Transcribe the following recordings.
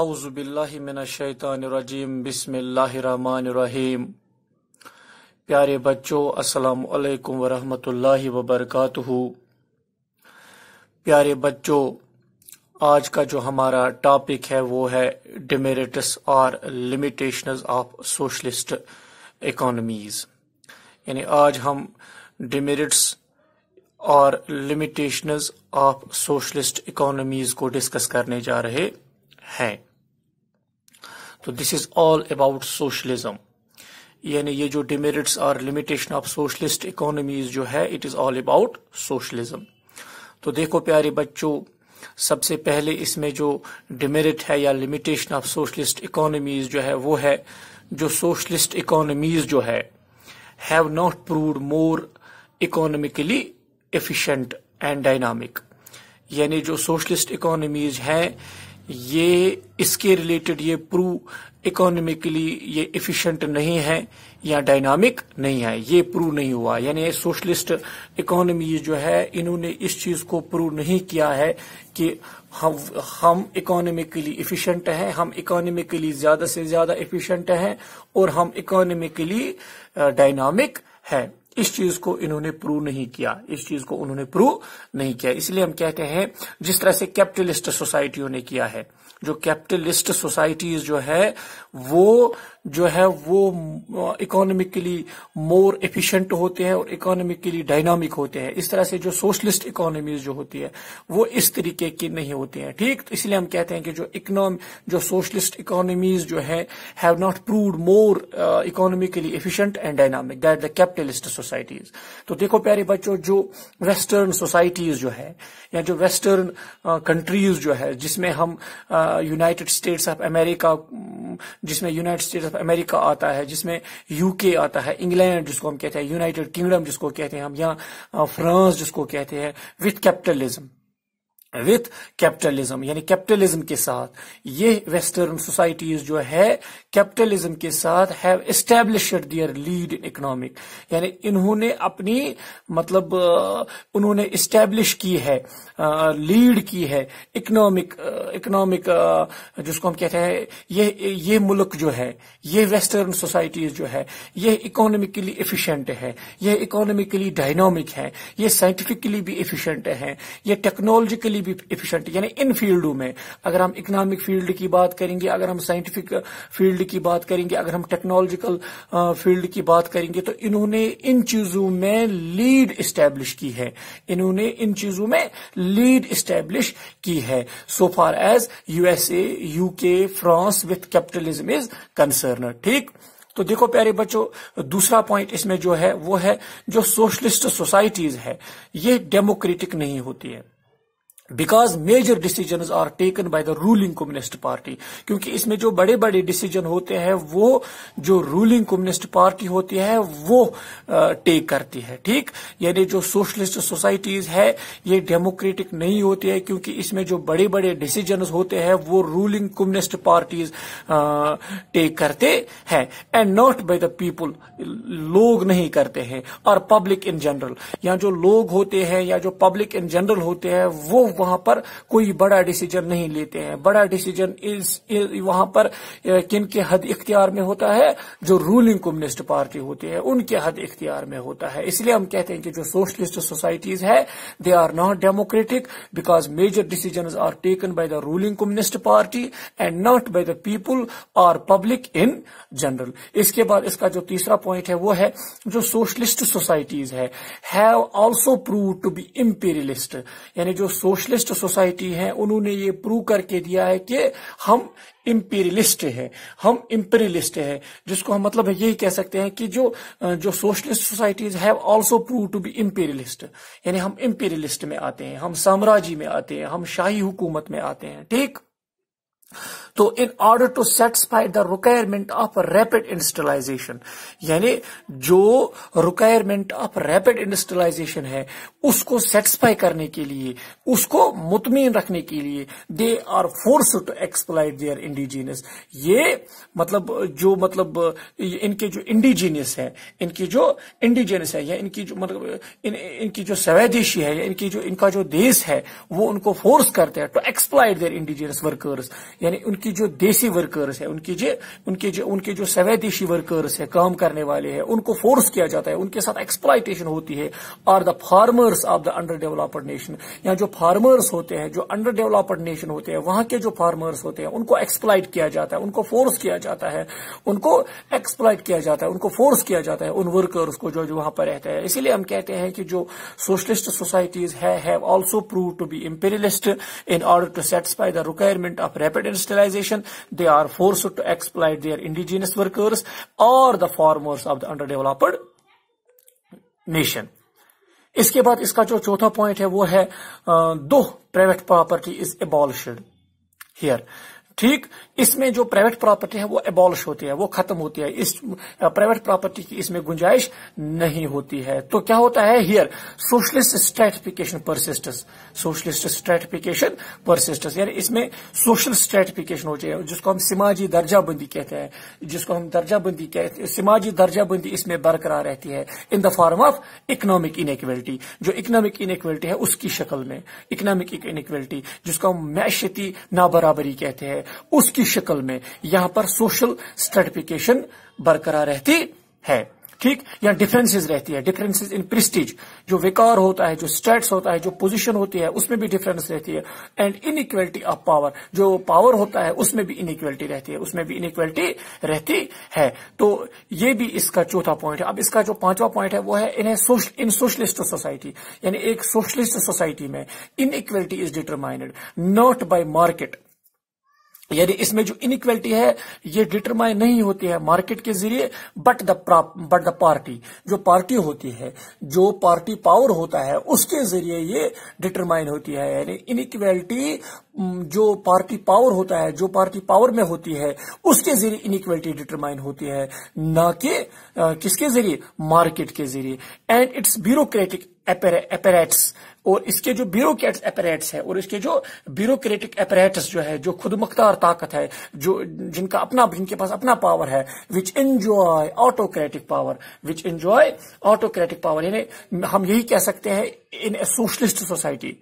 الرحمن الرحيم प्यारे बच्चों अस्सलाम वालेकुम व बरकातहू प्यारे बच्चों आज का जो हमारा टॉपिक है वो है डिमेरिटस और लिमिटेशंस ऑफ सोशलिस्ट इकोनॉमीज यानी आज हम डिमेरिट्स और लिमिटेशंस ऑफ सोशलिस्ट इकोनॉमीज को डिस्कस करने जा रहे हैं है तो this is all about socialism यानी ये जो डिमेरिट्स और लिमिटेशन ऑफ सोशलिस्ट इकोनॉमीज जो है it is all about socialism तो देखो प्यारे बच्चों सबसे पहले इसमें जो डिमेरिट है या लिमिटेशन ऑफ सोशलिस्ट इकोनॉमीज जो है वो है जो सोशलिस्ट इकोनॉमीज जो है have not proved more economically efficient and dynamic यानी जो सोशलिस्ट इकोनॉमीज हैं ये इसके रिलेटेड ये प्रू इकोनॉमिकली ये इफिशियंट नहीं है या डायनामिक नहीं है ये प्रूव नहीं हुआ यानी सोशलिस्ट इकोनॉमी जो है इन्होंने इस चीज को प्रूव नहीं किया है कि हम हम इकोनॉमिकली इफिशियंट हैं हम इकोनॉमिकली ज्यादा से ज्यादा इफिशियंट हैं और हम इकोनॉमिकली डायनामिक है इस चीज को इन्होंने प्रूव नहीं किया इस चीज को उन्होंने प्रूव नहीं किया इसलिए हम कहते हैं जिस तरह से कैपिटलिस्ट सोसाइटियों ने किया है जो कैपिटलिस्ट सोसाइटीज जो है वो जो है वो इकोनॉमिकली मोर एफिशिएंट होते हैं और इकोनॉमिकली डायनामिक होते हैं इस तरह से जो सोशलिस्ट इकोनॉमीज जो होती है वो इस तरीके की नहीं होती है ठीक तो इसलिए हम कहते हैं कि जो इकोनॉम जो सोशलिस्ट इकोनॉमीज जो है have not proved more economically efficient and dynamic that the capitalist societies तो देखो प्यारे बच्चों जो वेस्टर्न सोसाइटीज जो है या जो वेस्टर्न कंट्रीज uh, जो है जिसमें हम यूनाइटेड स्टेट्स ऑफ अमेरिका जिसमें यूनाइटेड स्टेट ऑफ अमेरिका आता है जिसमें यूके आता है इंग्लैंड जिसको हम कहते हैं यूनाइटेड किंगडम जिसको कहते हैं हम या फ्रांस जिसको कहते हैं विथ कैपिटलिज्म विथ कैपिटलिज्म यानी कैपिटलिज्म के साथ ये वेस्टर्न सोसाइटीज जो है कैपिटलिज्म के साथ have established their lead in economic यानी इन्होंने अपनी मतलब उन्होंने इस्टेब्लिश की है लीड की है इकोनॉमिक इकोनॉमिक जिसको हम कहते हैं ये ये मुल्क जो है ये वेस्टर्न सोसाइटीज जो है ये इकोनॉमिकली इफिशियंट है ये इकोनॉमिकली डायनामिक है ये साइंटिफिकली भी इफिशियंट है ये टेक्नोलॉजिकली वेरी भी इफिशियंट यानी इन फील्डों में अगर हम इकोनॉमिक फील्ड की बात करेंगे अगर हम साइंटिफिक फील्ड की बात करेंगे अगर हम टेक्नोलॉजिकल फील्ड की बात करेंगे तो इन्होंने इन चीजों में लीड इस्टेब्लिश की है इन्होंने इन चीजों में लीड इस्टेब्लिश की है so far as USA UK France with capitalism is concern ठीक तो देखो प्यारे बच्चों दूसरा पॉइंट इसमें जो है वो है जो सोशलिस्ट सोसाइटीज है ये डेमोक्रेटिक नहीं होती है because major decision are taken by the ruling communist party क्योंकि इसमें जो बड़े बड़े डिसीजन होते हैं वो जो रूलिंग कम्युनिस्ट पार्टी होती है वो टेक करती है ठीक यानी जो सोशलिस्ट सोसाइटीज है ये डेमोक्रेटिक नहीं होती है क्योंकि इसमें जो बड़े बड़े डिसीजन होते हैं वो रूलिंग कम्युनिस्ट पार्टीज टेक करते हैं and not by the people लोग नहीं करते हैं और पब्लिक इन जनरल या जो लोग होते हैं या जो पब्लिक इन जनरल होते हैं वो वहां पर कोई बड़ा डिसीजन नहीं लेते हैं बड़ा डिसीजन इस, वहां पर किन के हद इख्तियार में होता है जो रूलिंग कम्युनिस्ट पार्टी होती है उनके हद इख्तियार में होता है इसलिए हम कहते हैं कि जो सोशलिस्ट सोसाइटीज है they are not democratic because major decision are taken by the ruling communist party and not by the people or public in general इसके बाद इसका जो तीसरा पॉइंट है वो है जो सोशलिस्ट सोसाइटीज है have also prove to be imperialist यानी जो सोशलिस्ट सोशलिस्ट सोसाइटी है उन्होंने ये प्रूव करके दिया है कि हम इम्पीरियलिस्ट है हम इम्पीरियलिस्ट है जिसको हम मतलब यही कह सकते हैं कि जो जो socialist societies have also prove to be imperialist यानी हम इम्पीरियलिस्ट में आते हैं हम साम्राज्य में आते हैं हम शाही हुकूमत में आते हैं ठीक तो in order to satisfy the requirement of rapid industrialization यानी जो रिक्वायरमेंट ऑफ रैपिड इंडस्ट्रियलाइजेशन है उसको सेटिस्फाई करने के लिए उसको मुतमिन रखने के लिए they are force to exploit their indigenous ये मतलब जो मतलब इनके जो इंडिजीनियस है इनकी जो इंडिजीनियस है या इनकी जो मतलब इन, इनकी जो स्वैदेशी है या इनकी जो इनका जो देश है वो उनको फोर्स करते हैं to exploit their indigenous workers यानी उनकी जो देसी वर्कर्स है उनकी जो उनके जो उनके जो स्वदेशी वर्कर्स है काम करने वाले हैं उनको फोर्स किया जाता है उनके साथ एक्सप्लाइटेशन होती है are the farmers of the under developed nation या जो फार्मर्स होते हैं जो अंडर डेवलप्ड नेशन होते हैं वहां के जो फार्मर्स होते हैं उनको एक्सप्लाइट किया जाता है उनको फोर्स किया जाता है उनको एक्सप्लाइट किया जाता है उनको फोर्स किया जाता है उन वर्कर्स को जो जो वहां पर रहते हैं इसीलिए हम कहते हैं कि जो सोशलिस्ट सोसाइटीज है have also prove to be imperialist in order to satisfy the requirement of rapid industrialization they are forced to exploit their indigenous workers or the farmers of the underdeveloped nation. इसके बाद इसका जो चौथा point है वो है do private property is abolished here ठीक इसमें जो प्राइवेट प्रॉपर्टी है वो एबॉलिश होती है वो खत्म होती है इस प्राइवेट प्रॉपर्टी की इसमें गुंजाइश नहीं होती है तो क्या होता है here socialist stratification persistence socialist stratification persistence यानी इसमें सोशल स्ट्रेटिफिकेशन हो जाए जिसको हम समाजी दर्जाबंदी कहते हैं जिसको हम दर्जाबंदी कहते हैं समाजी दर्जाबंदी इसमें बरकरार रहती है in the form of economic inequality जो इकोनॉमिक इनक्वेलिटी है उसकी शक्ल में इकोनॉमिक इनक्वेलिटी जिसको हम मैशती नाबराबरी कहते हैं उसकी शक्ल में यहां पर सोशल स्ट्रेटिफिकेशन बरकरार रहती है ठीक या डिफरेंसेस रहती है डिफरेंसेस इन प्रिस्टीज जो विकार होता है जो स्टेट्स होता है जो पोजीशन होती है उसमें भी डिफरेंस रहती है एंड इनइक्वलिटी ऑफ पावर जो पावर होता है उसमें भी इनइक्वलिटी रहती है उसमें भी इनइक्वलिटी रहती है तो ये भी इसका चौथा पॉइंट है अब इसका जो पांचवा पॉइंट है वो है इन इन सोशलिस्ट सोसाइटी यानी एक सोशलिस्ट सोसाइटी में inequality is determined not by market यानी इसमें जो इनक्वलिटी है ये डिटरमाइन नहीं होती है मार्केट के जरिए but the but the party जो पार्टी होती है जो पार्टी पावर होता है उसके जरिए ये डिटरमाइन होती है यानी इनक्वलिटी जो पार्टी पावर होता है जो पार्टी पावर में होती है उसके जरिए इनक्वलिटी डिटरमाइन होती है ना कि किसके जरिए मार्केट के जरिए एंड इट्स ब्यूरोक्रेटिक apparatus और इसके जो ब्यूरोट अपरेट्स है और इसके जो ब्यूरोक्रेटिक अपरेटस जो है जो खुद मुख्तार ताकत है जो जिनका अपना जिनके पास अपना पावर है which enjoy autocratic power which enjoy autocratic power यानी हम यही कह सकते हैं in a socialist society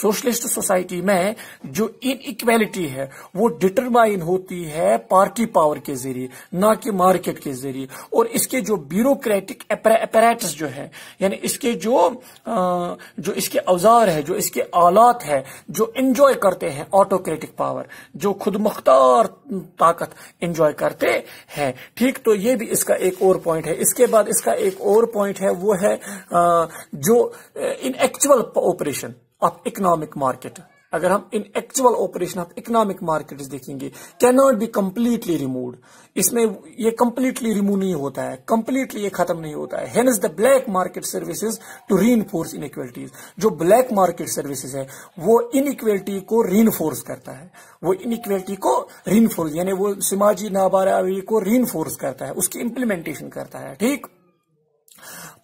socialist society में जो इन इक्वेलिटी है वो डिटरमाइन होती है पार्टी पावर के जरिए ना कि मार्केट के जरिए और इसके जो ब्यूरोक्रेटिक अपराटस जो है यानी इसके जो आ, जो इसके औजार है जो इसके आलात है जो इंजॉय करते हैं ऑटोक्रेटिक पावर जो खुद मुख्तार ताकत इंजॉय करते हैं ठीक तो ये भी इसका एक और पॉइंट है इसके बाद इसका एक और पॉइंट है वो है आ, जो in actual operation of economic market अगर हम in actual operation of economic market देखेंगे can not be completely remove इसमें ये कम्प्लीटली रिमूव नहीं होता है कम्प्लीटली ये खत्म नहीं होता है is the black market services to reinforce inequalities जो ब्लैक मार्केट सर्विसेज है वो इनक्वलिटी को री करता है वो इनक्वलिटी को री यानी वो समाजी नाबारावी को री करता है उसकी इम्प्लीमेंटेशन करता है ठीक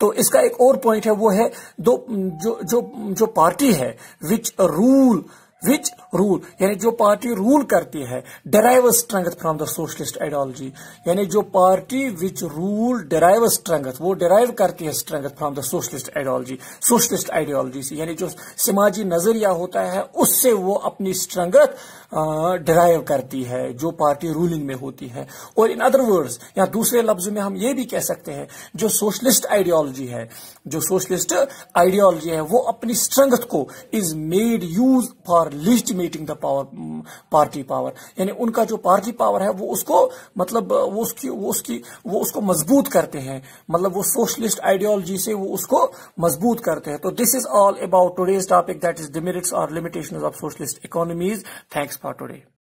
तो इसका एक और पॉइंट है वो है दो जो जो जो पार्टी है विच रूल विच रूल यानी जो पार्टी रूल करती है derive strength from the socialist ideology यानी जो party which rule derive strength वो डेराइव करती है strength from the socialist ideology socialist ideology से यानी जो समाजी नजरिया होता है उससे वो अपनी स्ट्रेंथ डराइव करती है जो पार्टी रूलिंग में होती है और इन अदर वर्ड्स या दूसरे लफ्ज में हम ये भी कह सकते हैं जो सोशलिस्ट आइडियोलॉजी है जो सोशलिस्ट आइडियोलॉजी है वो अपनी स्ट्रेंथ को is made use for list में dominating the power party power यानी उनका जो पार्टी पावर है वो उसको मतलब वो उसकी वो उसकी वो उसको मजबूत करते हैं मतलब वो सोशलिस्ट आइडियोलॉजी से वो उसको मजबूत करते हैं तो this is all about today's topic that is demerits और limitation of socialist economies thanks for today